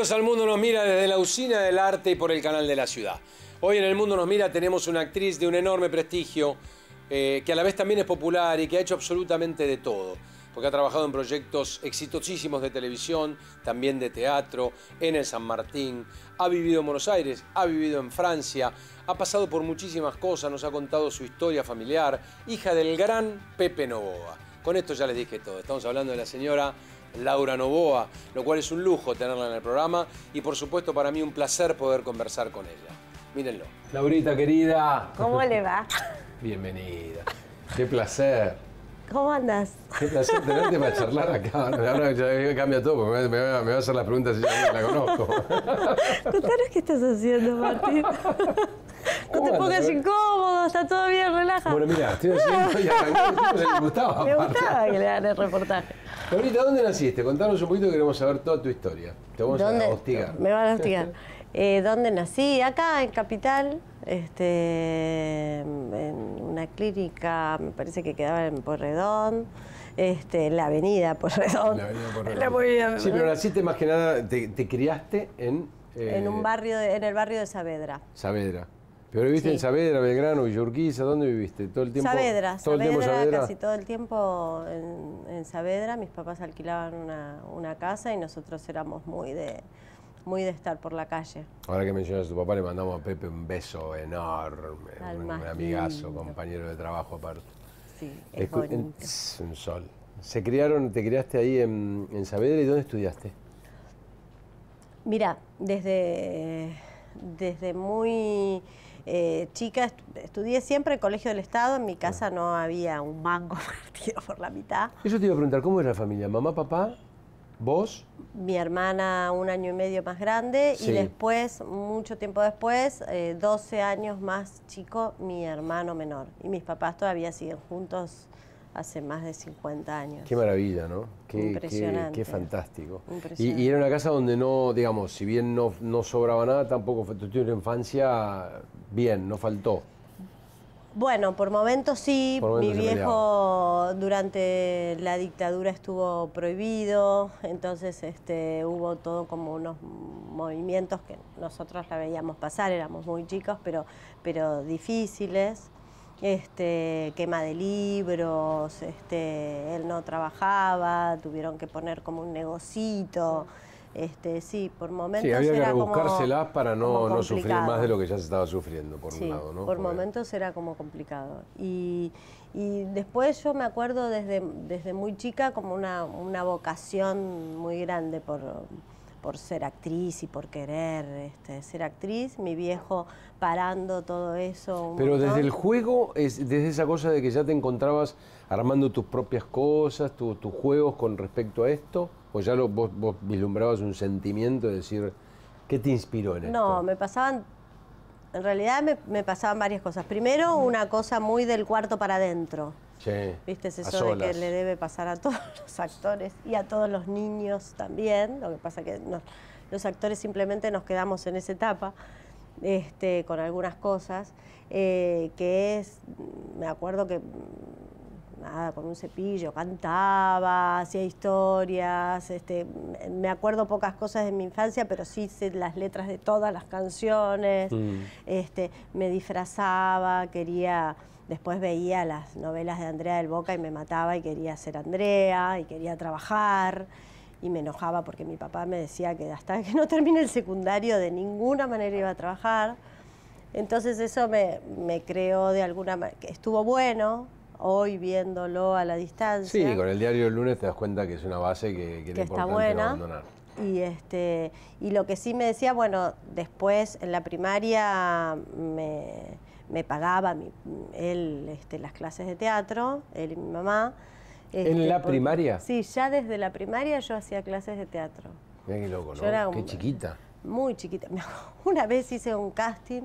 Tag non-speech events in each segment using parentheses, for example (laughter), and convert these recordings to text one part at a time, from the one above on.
Bienvenidos al Mundo nos mira desde la usina del arte y por el canal de la ciudad. Hoy en el Mundo nos mira tenemos una actriz de un enorme prestigio, eh, que a la vez también es popular y que ha hecho absolutamente de todo, porque ha trabajado en proyectos exitosísimos de televisión, también de teatro, en el San Martín, ha vivido en Buenos Aires, ha vivido en Francia, ha pasado por muchísimas cosas, nos ha contado su historia familiar, hija del gran Pepe Novoa. Con esto ya les dije todo, estamos hablando de la señora Laura Novoa, lo cual es un lujo tenerla en el programa y por supuesto para mí un placer poder conversar con ella. Mírenlo. Laurita querida. ¿Cómo le va? Bienvenida. Qué placer. ¿Cómo andas? Qué placer tenerte para charlar acá. Ahora ya cambia todo, me, voy va a hacer las preguntas si ya la conozco. Contanos qué estás haciendo, Martín. No te pongas incómodo, está todo bien, relaja. Bueno, mira, estoy haciendo y gustaba. Me gustaba que le hagan el reportaje. Laurita, ¿dónde naciste? Contanos un poquito, queremos saber toda tu historia. Te vamos a hostigar. Me van a hostigar. (laughs) Eh, ¿Dónde nací? Acá, en Capital, este, en una clínica, me parece que quedaba en Porredón. Este, la avenida Porredón. La avenida Porredón. Sí, pero naciste más que nada, te, criaste en... en un eh, barrio, en el barrio de Saavedra. Saavedra. Pero viviste en Saavedra, Belgrano, Villurquiza, ¿dónde viviste? ¿Todo el tiempo? Saavedra, ¿todo el tiempo Saavedra? casi todo el tiempo en, Saavedra. Mis papás alquilaban una, casa y nosotros éramos muy de, muy de estar por la calle. Ahora que mencionas a tu papá, le mandamos a Pepe un beso enorme, un, amigazo, compañero de trabajo aparte. Sí, es un sol. Se criaron, te criaste ahí en, en Saavedra y ¿dónde estudiaste? Mira, desde, desde muy eh, chica estudié siempre en el Colegio del Estado, en mi ah. casa no había un mango (laughs) partido por la mitad. Eso te iba a preguntar, ¿cómo era la familia? ¿Mamá, papá? ¿Vos? Mi hermana un año y medio más grande y después, mucho tiempo después, 12 eh, años más chico, mi hermano menor. Y mis papás todavía siguen juntos hace más de 50 años. Qué maravilla, ¿no? Qué, Impresionante. Qué, fantástico. Y, era una casa donde no, digamos, si bien no, sobraba nada, tampoco fue tu infancia bien, no faltó. Bueno, por momentos sí, mi viejo durante la dictadura estuvo prohibido, entonces este, hubo todo como unos movimientos que nosotros la veíamos pasar, éramos muy chicos, pero, pero difíciles. Este, quema de libros, este, él no trabajaba, tuvieron que poner como un negocito. Este, sí, por momentos. Sí, había que era para no, sufrir más de lo que ya se estaba sufriendo, por un lado, ¿no? Por momentos era como complicado. Y, después yo me acuerdo desde, desde muy chica como una, vocación muy grande por, ser actriz y por querer este, ser actriz, mi viejo parando todo eso. Pero desde el juego, desde esa cosa de que ya te encontrabas armando tus propias cosas, tus juegos con respecto a esto. ¿O pues ya vos, vislumbrabas un sentimiento de decir, ¿qué te inspiró en esto? No, me pasaban, en realidad me, pasaban varias cosas. Primero, una cosa muy del cuarto para adentro. Sí, ¿Viste? eso de que le debe pasar a (laughs) todos los actores y a todos los niños también. Lo que pasa es que los actores simplemente nos quedamos en esa etapa. Este, con algunas cosas, eh, que es, me acuerdo que nada, con un cepillo, cantaba, hacía historias, este, me acuerdo pocas cosas de mi infancia, pero sí sé las letras de todas las canciones, mm. este, me disfrazaba, quería, después veía las novelas de Andrea del Boca y me mataba y quería ser Andrea y quería trabajar y me enojaba porque mi papá me decía que hasta que no termine el secundario de ninguna manera iba a trabajar. Entonces eso me, me creó de alguna manera, estuvo bueno, hoy viéndolo a la distancia. Sí, con el diario del lunes te das cuenta que es una base que, que, que está buena. Y, este, y lo que sí me decía, bueno, después en la primaria me, pagaba mi, él este, las clases de teatro, él y mi mamá. ¿En este, la primaria? Sí, ya desde la primaria yo hacía clases de teatro. bien loco, ¿no? qué chiquita. Muy chiquita. (laughs) Una vez hice un casting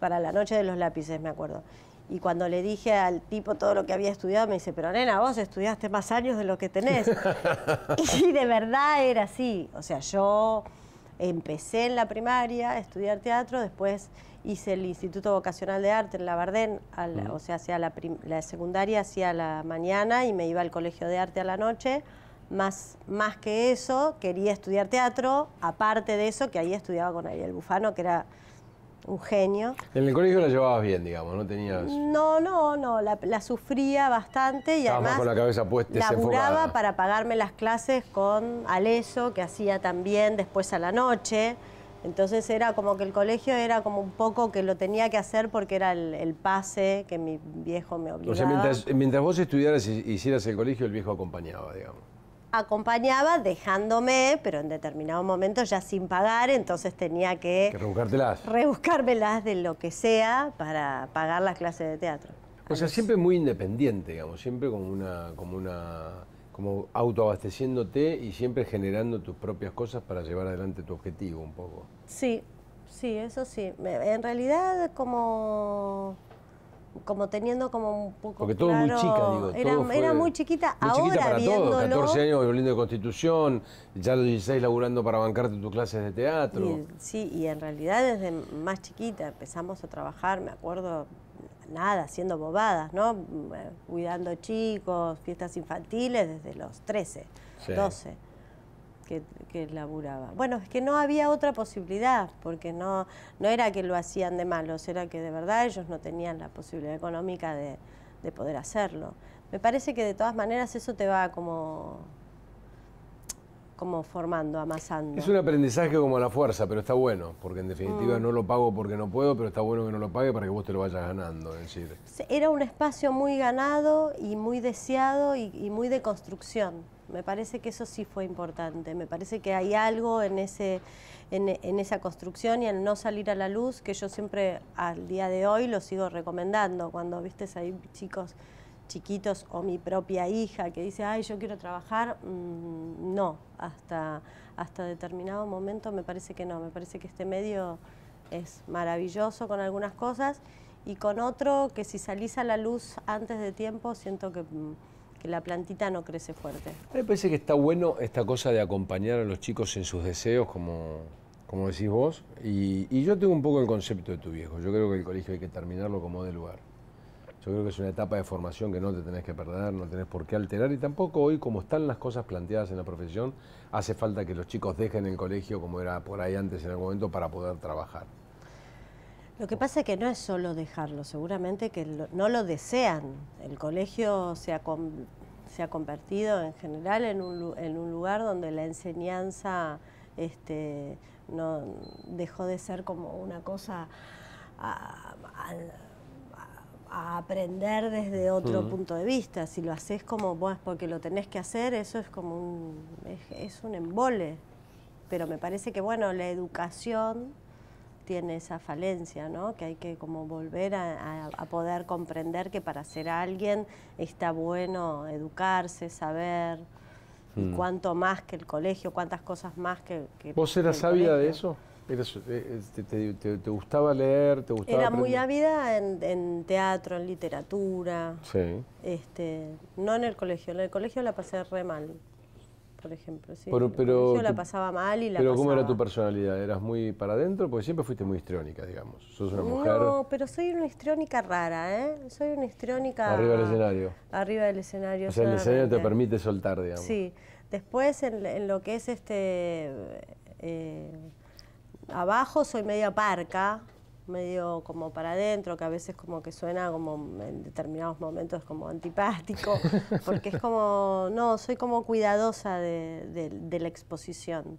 para la noche de los lápices, me acuerdo. Y cuando le dije al tipo todo lo que había estudiado, me dice, pero nena, vos estudiaste más años de lo que tenés. (laughs) y de verdad era así. O sea, yo empecé en la primaria a estudiar teatro, después hice el Instituto Vocacional de Arte en la Bardén, mm. o sea, hacía la, secundaria hacía la mañana y me iba al Colegio de Arte a la noche. Más, más que eso, quería estudiar teatro, aparte de eso, que ahí estudiaba con Ariel Bufano, que era un genio. En el colegio la llevabas bien, digamos, no tenías... No, no, no, la, sufría bastante y además... con la cabeza puesta, Laburaba para pagarme las clases con Aleso, que hacía también después a la noche. Entonces era como que el colegio era como un poco que lo tenía que hacer porque era el, pase que mi viejo me obligaba. O sea, mientras, mientras vos estudiaras y hicieras el colegio, el viejo acompañaba, digamos acompañaba dejándome, pero en determinado momento ya sin pagar, entonces tenía que... Rebuscármelas de lo que sea para pagar las clases de teatro. O sea, siempre muy independiente, digamos, siempre una, como una, como autoabasteciéndote y siempre generando tus propias cosas para llevar adelante tu objetivo un poco. Sí, sí, eso sí. En realidad como como teniendo como un poco Porque todo muy chica, digo. Era, muy chiquita, ahora chiquita 14 años volviendo de Constitución, ya los 16 laburando para bancarte tus clases de teatro. sí, y en realidad desde más chiquita empezamos a trabajar, me acuerdo, nada, haciendo bobadas, ¿no? Cuidando chicos, fiestas infantiles desde los 13, 12 que, laburaba. Bueno, es que no había otra posibilidad, porque no, no era que lo hacían de malos, era que de verdad ellos no tenían la posibilidad económica de, poder hacerlo. Me parece que de todas maneras eso te va como como formando, amasando. Es un aprendizaje como la fuerza, pero está bueno, porque en definitiva mm. no lo pago porque no puedo, pero está bueno que no lo pague para que vos te lo vayas ganando. decir. Era un espacio muy ganado y muy deseado y muy de construcción. Me parece que eso sí fue importante. Me parece que hay algo en, ese, en, esa construcción y en no salir a la luz que yo siempre al día de hoy lo sigo recomendando. Cuando viste ahí chicos chiquitos o mi propia hija que dice, ay, yo quiero trabajar, mm, no, hasta, hasta determinado momento me parece que no. Me parece que este medio es maravilloso con algunas cosas y con otro que si salís a la luz antes de tiempo siento que... Mm, la plantita no crece fuerte. A mí me parece que está bueno esta cosa de acompañar a los chicos en sus deseos, como, decís vos, y, y yo tengo un poco el concepto de tu viejo. Yo creo que el colegio hay que terminarlo como de lugar. Yo creo que es una etapa de formación que no te tenés que perder, no tenés por qué alterar y tampoco hoy, como están las cosas planteadas en la profesión, hace falta que los chicos dejen el colegio como era por ahí antes en algún momento para poder trabajar. Lo que pasa es que no es solo dejarlo, seguramente que no lo desean. El colegio se ha, se ha convertido en general en un, en un lugar donde la enseñanza este, no, dejó de ser como una cosa a, aprender desde otro mm. punto de vista. Si lo haces como porque lo tenés que hacer, eso es como un, es un embole. Pero me parece que bueno, la educación tiene esa falencia, ¿no? que hay que como volver a, poder comprender que para ser alguien está bueno educarse, saber, y mm. cuánto más que el colegio, cuántas cosas más que... ¿Vos eras ávida de eso? Eh, te, gustaba leer? Te gustaba Era muy ávida en, teatro, en literatura. Este, no en el colegio, en el colegio la pasé re mal por ejemplo. Sí. Pero, yo la pasaba mal y la Pero ¿cómo era tu personalidad? ¿Eras muy para adentro? Porque siempre fuiste muy histriónica, digamos. Sos una mujer... No, pero soy una histriónica rara, ¿eh? Soy una histriónica... Arriba del escenario. Arriba del escenario. O sea, el escenario te permite soltar, digamos. Sí. Después, en, lo que es este... Eh, abajo soy media parca, medio como para adentro, que a veces como que suena como en determinados momentos como antipático, (laughs) porque es como, no, soy como cuidadosa de, la exposición.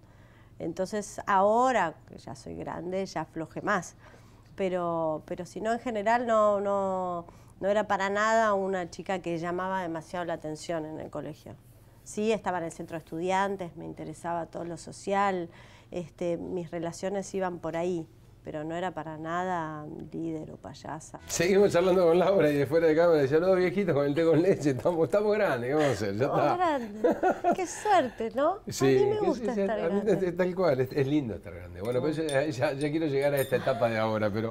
Entonces ahora, que ya soy grande, ya afloje más, pero, pero si no, en general no, era para nada una chica que llamaba demasiado la atención en el colegio. Sí, estaba en el centro de estudiantes, me interesaba todo lo social, este, mis relaciones iban por ahí pero no era para nada líder o payasa. Seguimos charlando con Laura y de fuera de cámara decía, los viejitos con el té con leche, estamos, estamos grandes, vamos a hacer? Ya está. qué suerte, ¿no? a mí me gusta estar grande. mí, tal cual, es, lindo estar grande. Bueno, pues ya, ya, quiero llegar a esta etapa de ahora, pero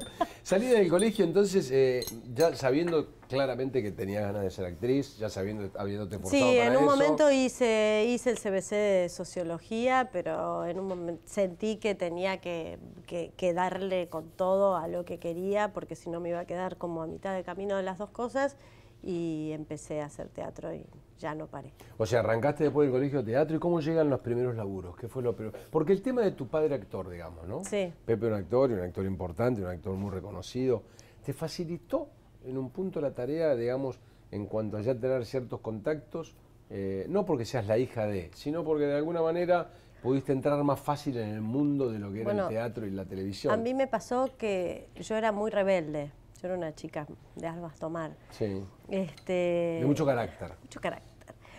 Salí del colegio entonces, eh, ya sabiendo claramente que tenía ganas de ser actriz, ya sabiendo, habiéndote portado Sí, en un momento hice, hice el CBC de Sociología, pero en un momento sentí que tenía que, que, que darle con todo a lo que quería, porque si no me iba a quedar como a mitad de camino de las dos cosas y empecé a hacer teatro y ya no paré. O sea, arrancaste después del colegio de teatro y cómo llegan los primeros laburos, qué fue lo primero. Porque el tema de tu padre actor, digamos, ¿no? Sí. Pepe un actor, un actor importante, un actor muy reconocido, te facilitó en un punto la tarea, digamos, en cuanto a ya tener ciertos contactos, eh, no porque seas la hija de, sino porque de alguna manera pudiste entrar más fácil en el mundo de lo que era el teatro y la televisión. A mí me pasó que yo era muy rebelde. Yo era una chica de albas tomar. Sí. Este, de mucho carácter. Mucho carácter.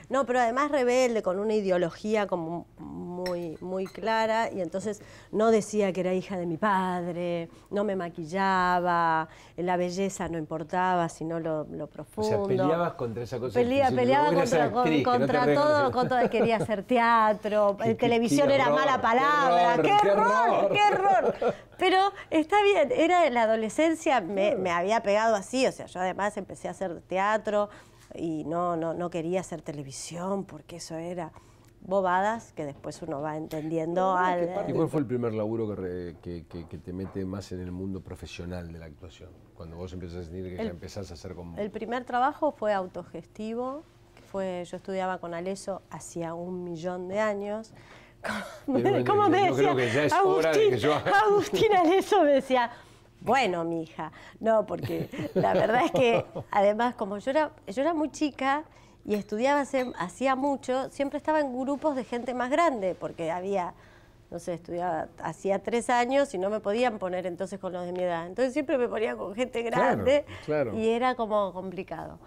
No, pero además rebelde, con una ideología como muy, muy clara, y entonces no decía que era hija de mi padre, no me maquillaba, la belleza no importaba, sino lo, profundo. O sea, peleabas contra esa cosa. peleaba contra, todo, con, contra todo, quería hacer teatro, (laughs) televisión era mala palabra, qué error, qué error. Pero está bien, era la adolescencia, me, me había pegado así, o sea, yo además empecé a hacer teatro, y no, no, no quería hacer televisión porque eso era bobadas que después uno va entendiendo al... ¿Y cuál fue el primer laburo que, que, que, te mete más en el mundo profesional de la actuación? Cuando vos empezás a sentir que ya empezás a hacer como... El primer trabajo fue autogestivo, que fue, yo estudiaba con Aleso hacía un millón de años. (laughs) ¿Cómo, me, decía? Agustín, de Agustín Aleso me decía bueno, mi hija. No, porque la verdad es que (laughs) además como yo era, yo era muy chica y estudiaba hacía mucho, siempre estaba en grupos de gente más grande, porque había, no sé, estudiaba hacía tres años y no me podían poner entonces con los de mi edad. Entonces siempre me ponía con gente grande y era como complicado.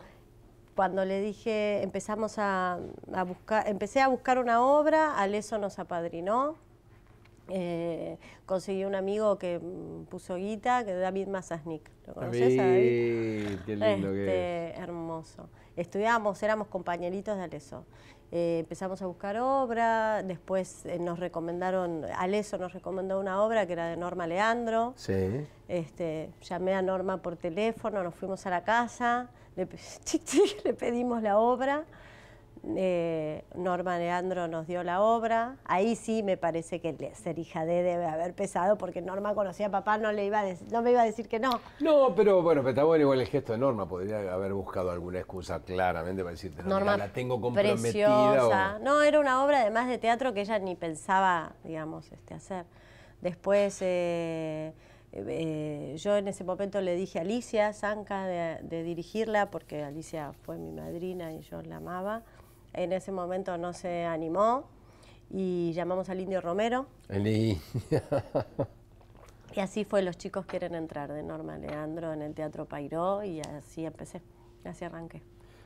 Cuando le dije, empezamos a, buscar, empecé a buscar una obra, Aleso nos apadrinó, eh, conseguí un amigo que mm, puso guita, que David Mazasnik. ¿Lo conoces a David? Qué lindo que este, Hermoso. Estudiamos, éramos compañeritos de Aleso. Eh, empezamos a buscar obra, después eh, nos recomendaron, Aleso nos recomendó una obra que era de Norma Leandro. Sí. Este, llamé a Norma por teléfono, nos fuimos a la casa, le, (laughs) le pedimos la obra. Eh, Norma Leandro nos dio la obra. Ahí sí me parece que ser hija de debe haber pesado porque Norma conocía a papá, no, le iba a no me iba a decir que no. No, pero bueno, pero está bueno igual el gesto de Norma. Podría haber buscado alguna excusa claramente para decirte, Norma, la tengo comprometida. No, era una obra además de teatro que ella ni pensaba, digamos, este, hacer. Después... Eh, eh, yo en ese momento le dije a Alicia Zanca de dirigirla porque Alicia fue mi madrina y yo la amaba en ese momento no se animó y llamamos al Indio Romero. El (laughs) y así fue Los chicos quieren entrar de Norma Leandro en el Teatro Pairó y así empecé, así arranqué.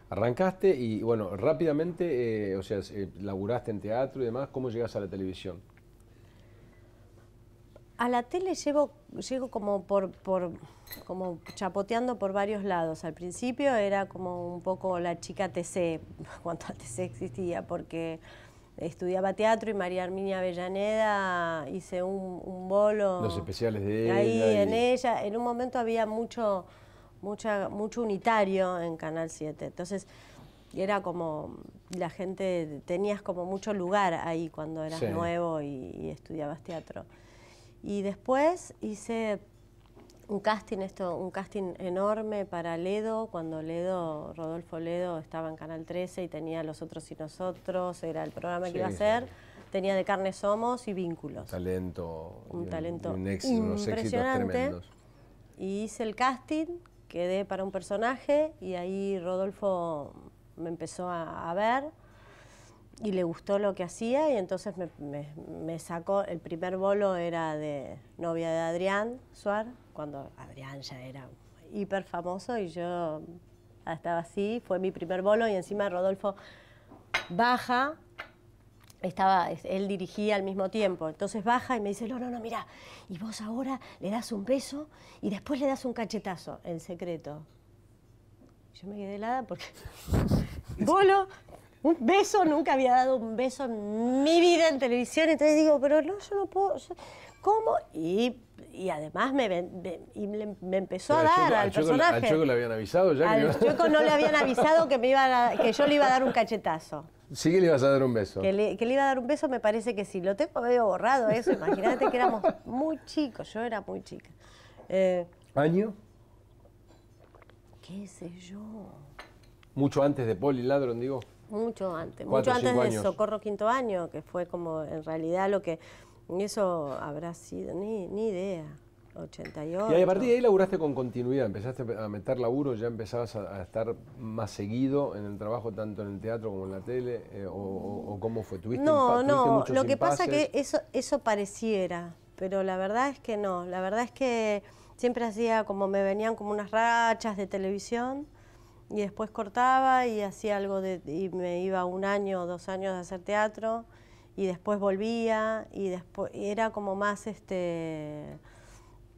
Arrancaste y bueno, rápidamente, eh, o sea, eh, laburaste en teatro y demás, ¿cómo llegas a la televisión? A la tele llevo, llego como chapoteando por varios lados. Al principio era como un poco la chica TC, (laughs) cuando TC existía, porque estudiaba teatro y María Arminia Avellaneda hice un, bolo. Los especiales de ella. Ahí en ella. En un momento había mucho, mucha, mucho unitario en Canal 7. Entonces era como la gente, tenías como mucho lugar ahí cuando eras nuevo y estudiabas teatro. Y después hice un casting, esto, un casting enorme para Ledo, cuando Ledo, Rodolfo Ledo estaba en Canal 13 y tenía Los Otros y Nosotros, era el programa que iba a hacer. Tenía de carne somos y vínculos. Talento. Un, talento un éxito, impresionante. Y hice el casting, quedé para un personaje y ahí Rodolfo me empezó a, a ver y le gustó lo que hacía y entonces me, sacó, el primer bolo era de novia de Adrián Suar, cuando Adrián ya era hiper famoso y yo estaba así, fue mi primer bolo y encima Rodolfo baja, estaba, él dirigía al mismo tiempo, entonces baja y me dice, no, no, no, mira, y vos ahora le das un beso y después le das un cachetazo, el secreto. Yo me quedé helada porque (laughs) bolo, un beso, nunca había dado un beso en mi vida en televisión, entonces digo, pero no, yo no puedo, ¿cómo? Y, además me, me, empezó a dar al, personaje. le habían avisado ya. Al que Choco no le habían avisado que, me iba que yo le iba a dar un cachetazo. Sí que le ibas a dar un beso. Que le, iba a dar un beso, me parece que sí. Lo tengo medio borrado eso. Imagínate que éramos muy chicos. Yo era muy chica. Eh, ¿Año? ¿Qué sé yo? Mucho antes de Poli Ladron, digo. Mucho antes, mucho antes de Socorro Quinto Año, que fue como en realidad lo que... Eso habrá sido, ni, ni idea. 88. Y a partir de ahí laburaste con continuidad, empezaste a meter laburo, ya empezabas a, estar más seguido en el trabajo, tanto en el teatro como en la tele, eh, o, cómo fue, ¿tuviste No, no, lo que pasa que eso, eso pareciera, pero la verdad es que no, la verdad es que siempre hacía como me venían como unas rachas de televisión, y después cortaba y hacía algo de, y me iba un año o dos años a hacer teatro y después volvía y después era como más este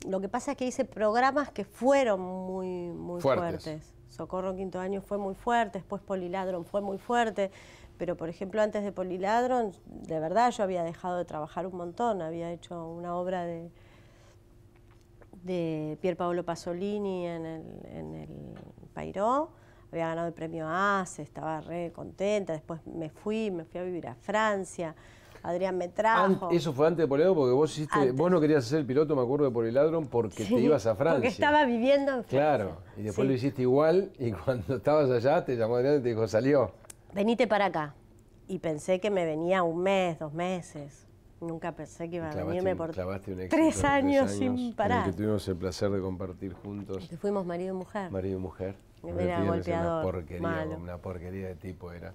lo que pasa es que hice programas que fueron muy muy fuertes, Socorro quinto año fue muy fuerte después Poliladron fue muy fuerte pero por ejemplo antes de Poliladron de verdad yo había dejado de trabajar un montón había hecho una obra de de Pier Paolo Pasolini en el había ganado el premio ACE, estaba re contenta, después me fui, me fui a vivir a Francia, Adrián me trajo. eso fue antes de Poliladron porque vos hiciste, vos no querías ser el piloto, me acuerdo de Poliladron, porque te ibas a Francia. Porque estaba viviendo en Francia. Claro, y después lo hiciste igual (laughs) y cuando estabas allá te llamó Adrián y te dijo, salió. Venite para acá. Y pensé que me venía un mes, dos meses. Nunca pensé que iba a venirme por tres años, sin parar. que tuvimos el placer de compartir juntos. fuimos marido y mujer. Marido y mujer. Era golpeador. Una porquería, de tipo era.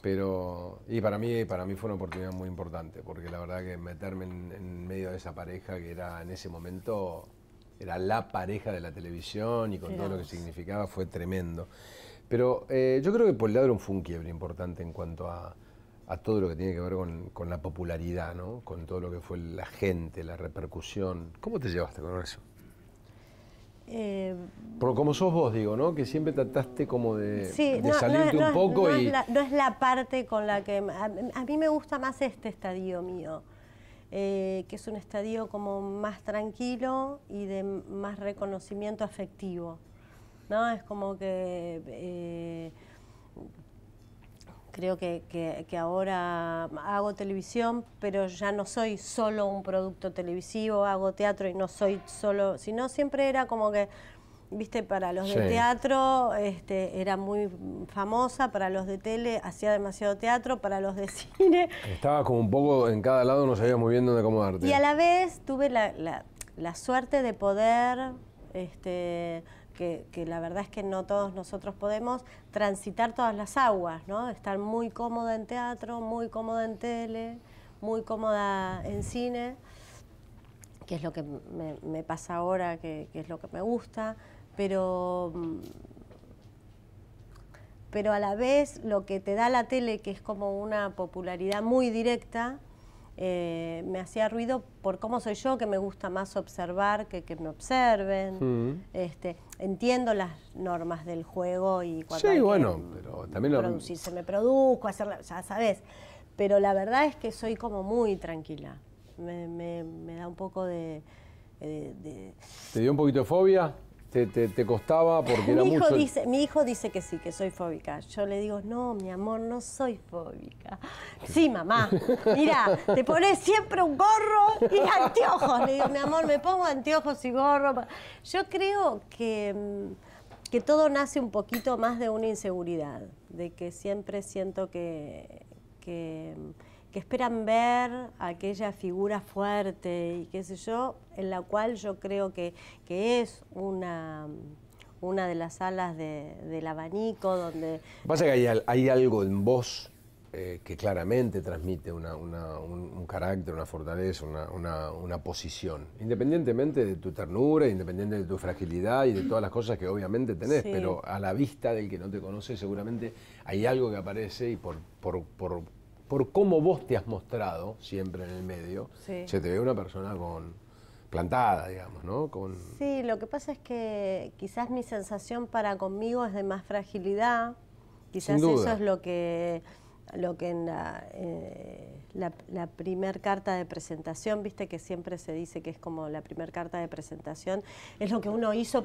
Pero, y para mí, para mí fue una oportunidad muy importante, porque la verdad que meterme en, medio de esa pareja que era en ese momento, era la pareja de la televisión y con todo lo que significaba fue tremendo. Pero eh, yo creo que por el lado fue un quiebre importante en cuanto a, todo lo que tiene que ver con, con, la popularidad, ¿no? con todo lo que fue la gente, la repercusión. ¿Cómo te llevaste con eso? Eh, Pero como sos vos, digo, ¿no? Que siempre trataste como de, salirte un poco y... no es la parte con la que... A, mí me gusta más este estadio mío, eh, que es un estadio como más tranquilo y de más reconocimiento afectivo, ¿no? Es como que... Eh, Creo que, ahora hago televisión, pero ya no soy solo un producto televisivo, hago teatro y no soy solo, sino siempre era como que, viste, para los de teatro este, era muy famosa, para los de tele hacía demasiado teatro, para los de (laughs) cine. Estabas como un poco en cada lado, no sabías muy bien dónde acomodarte. Y a la vez tuve la, la suerte de poder... Este, que, la verdad es que no todos nosotros podemos transitar todas las aguas, ¿no? Estar muy cómoda en teatro, muy cómoda en tele, muy cómoda en cine, que es lo que me, pasa ahora, que, es lo que me gusta, pero, mm, pero a la vez lo que te da la tele, que es como una popularidad muy directa, eh, me hacía ruido por cómo soy yo, que me gusta más observar que que me observen. Mm. Este, entiendo las normas del juego y cuando sí, bueno, pero también producirse, Se me produzco, ya sabes. Pero la verdad es que soy como muy tranquila. Me, me, da un poco de, de... ¿Te dio un poquito de fobia? ¿Te, te, costaba porque era mi hijo Dice, mi hijo dice que sí, que soy fóbica. Yo le digo, no, mi amor, no soy fóbica. Sí, mamá, mira, te pones siempre un gorro y anteojos. Le digo, mi amor, me pongo anteojos y gorro. Yo creo que mm, que todo nace un poquito más de una inseguridad, de que siempre siento que, que mm, que esperan ver aquella figura fuerte y qué sé yo, en la cual yo creo que, es una una de las alas del abanico donde... Pasa que hay, algo en vos eh, que claramente transmite un, carácter, una fortaleza, una, posición, independientemente de tu ternura, independientemente de tu fragilidad y de todas las cosas que obviamente tenés, pero a la vista del que no te conoce seguramente hay algo que aparece y por, por por cómo vos te has mostrado siempre en el medio, se te ve una persona con plantada, digamos, ¿no? Con... Sí, lo que pasa es que quizás mi sensación para conmigo es de más fragilidad, quizás eso es lo que lo que en la, eh, la, la primer carta de presentación, viste que siempre se dice que es como la primer carta de presentación, es lo que uno hizo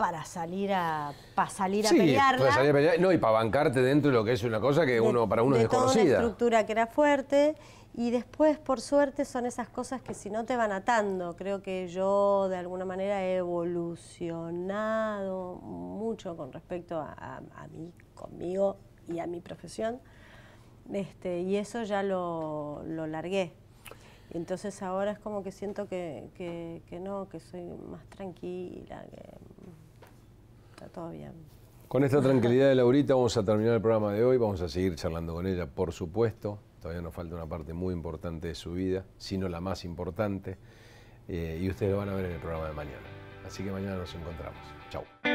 para salir a para salir a a pelear, no, y para bancarte dentro de lo que es una cosa que uno para uno es desconocida. una estructura que era fuerte y después por suerte son esas cosas que si no te van atando, creo que yo de alguna manera he evolucionado mucho con respecto a, mí, conmigo y a mi profesión. Este, y eso ya lo, lo largué. Entonces ahora es como que siento que, que no, que soy más tranquila, que con esta tranquilidad de Laurita vamos a terminar el programa de hoy, vamos a seguir charlando con ella, por supuesto. Todavía nos falta una parte muy importante de su vida, sino la más importante. Eh, y ustedes lo van a ver en el programa de mañana. Así que mañana nos encontramos. Chao.